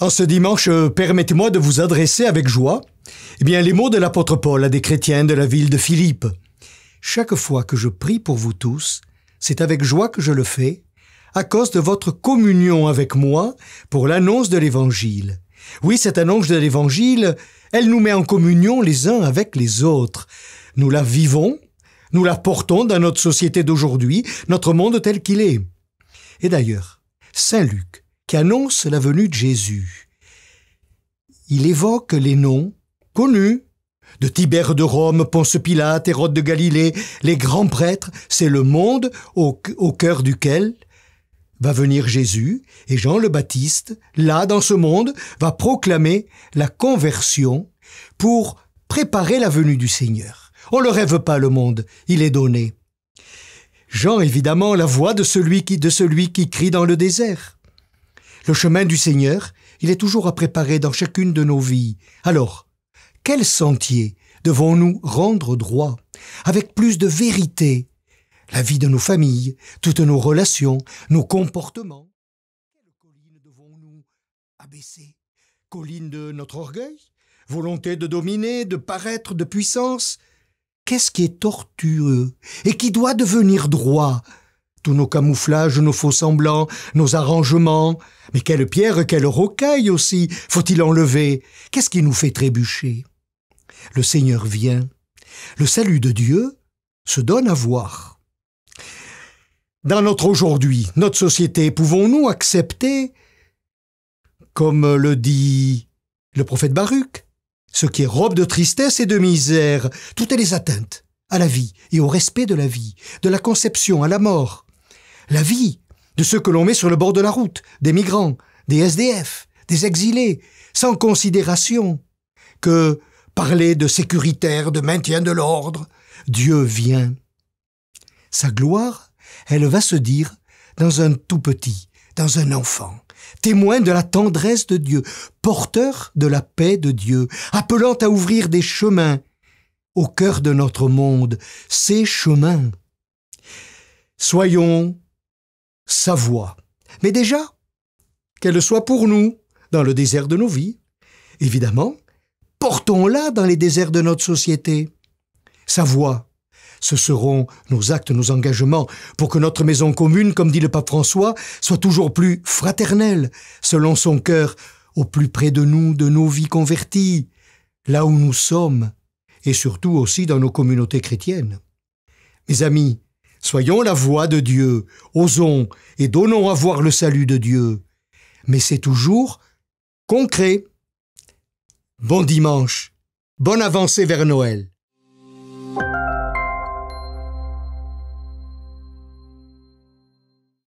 En ce dimanche, euh, permettez-moi de vous adresser avec joie eh bien, les mots de l'apôtre Paul à des chrétiens de la ville de Philippe. Chaque fois que je prie pour vous tous, c'est avec joie que je le fais, à cause de votre communion avec moi pour l'annonce de l'Évangile. Oui, cette annonce de l'Évangile, elle nous met en communion les uns avec les autres. Nous la vivons, nous la portons dans notre société d'aujourd'hui, notre monde tel qu'il est. Et d'ailleurs, Saint Luc, qui annonce la venue de Jésus. Il évoque les noms connus de Tibère de Rome, Ponce Pilate, Hérode de Galilée, les grands prêtres, c'est le monde au, cœur duquel va venir Jésus, et Jean le Baptiste, là dans ce monde, va proclamer la conversion pour préparer la venue du Seigneur. On ne le rêve pas le monde, il est donné. Jean évidemment la voix de celui qui de celui qui crie dans le désert. Le chemin du Seigneur, il est toujours à préparer dans chacune de nos vies. Alors, quel sentier devons-nous rendre droit avec plus de vérité La vie de nos familles, toutes nos relations, nos comportements. Quelle colline devons-nous abaisser Colline de notre orgueil Volonté de dominer, de paraître, de puissance Qu'est-ce qui est tortueux et qui doit devenir droit tous nos camouflages, nos faux semblants, nos arrangements. Mais quelle pierre, quelle rocaille aussi faut-il enlever Qu'est-ce qui nous fait trébucher Le Seigneur vient. Le salut de Dieu se donne à voir. Dans notre aujourd'hui, notre société, pouvons-nous accepter, comme le dit le prophète Baruch, ce qui est robe de tristesse et de misère, toutes les atteintes à la vie et au respect de la vie, de la conception à la mort, la vie de ceux que l'on met sur le bord de la route, des migrants, des SDF, des exilés, sans considération que parler de sécuritaire, de maintien de l'ordre. Dieu vient. Sa gloire, elle va se dire dans un tout petit, dans un enfant, témoin de la tendresse de Dieu, porteur de la paix de Dieu, appelant à ouvrir des chemins au cœur de notre monde, ces chemins. Soyons sa voix. Mais déjà, qu'elle soit pour nous, dans le désert de nos vies. Évidemment, portons-la dans les déserts de notre société. Sa voix, ce seront nos actes, nos engagements, pour que notre maison commune, comme dit le pape François, soit toujours plus fraternelle, selon son cœur, au plus près de nous, de nos vies converties, là où nous sommes, et surtout aussi dans nos communautés chrétiennes. Mes amis, Soyons la voix de Dieu, osons et donnons à voir le salut de Dieu. Mais c'est toujours concret. Bon dimanche, bonne avancée vers Noël.